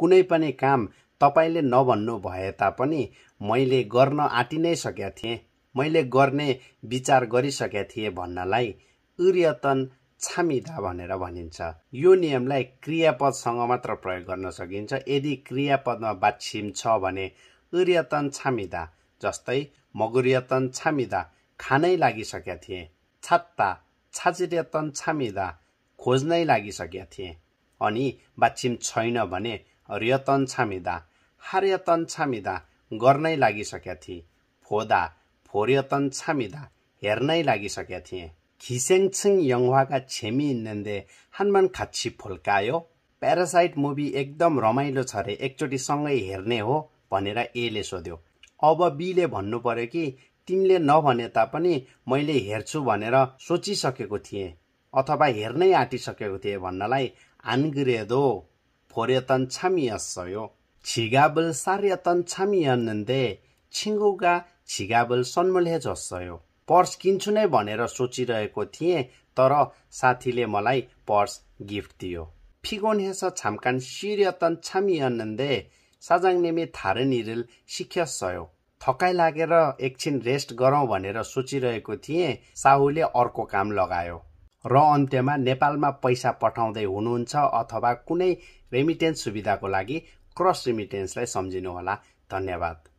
कुनै पनि काम तपाईँले नभन्नु भए तापनि मैले गर्न आँटि नै सकेका थिएँ मैले गर्ने विचार गरिसकेका थिएँ भन्नलाई उर्यतन छामिदा भनेर भनिन्छ यो नियमलाई क्रियापदसँग मात्र प्रयोग गर्न सकिन्छ यदि क्रियापदमा बाछिम छ भने उर्यतन छामिदा जस्तै मगुर्यतन छामिदा खानै लागिसकेका थिएँ छात्ता छाचिर्यतन छामिदा खोज्नै लागिसकेका थिएँ अनि बाछिम छैन भने रयतन छामिदा हार्यतन छामिदा गर्नै लागिसकेका थिए फोदा फोर्यतन छामिदा हेर्नै लागिसकेका थिए खिसेङछिङ यङ्वाका छेमी नन्दे हनुमान खाच्छी फोल्कायो प्यारासाइट मुभी एकदम रमाइलो छ रे एकचोटि सँगै हेर्ने हो भनेर एले सोध्यो अब बीले भन्नु पर्यो कि तिमीले नभने तापनि मैले हेर्छु भनेर सोचिसकेको थिएँ अथवा हेर्नै आँटिसकेको थिएँ भन्नलाई आन्ग्रेदो 버렸던 참이었어요. 지갑을 사려던 참이었는데 친구가 지갑을 선물해 줬어요. पर्स किन्छु नै भनेर सोचिरहेको थिएँ तर साथीले मलाई पर्स गिफ्ट दियो 피곤해서 잠깐 쉬려던 참이었는데 사장님이 다른 일을 시켰어요. ढकाइ लागेर एकछिन रेस्ट गरौँ भनेर सोचिरहेको थिएँ साहुले अर्को काम लगायो र अन्त्यमा नेपालमा पैसा पठाउँदै हुनुहुन्छ अथवा कुनै रेमिटेन्स सुविधाको लागि क्रस रेमिटेन्सलाई सम्झिनुहोला धन्यवाद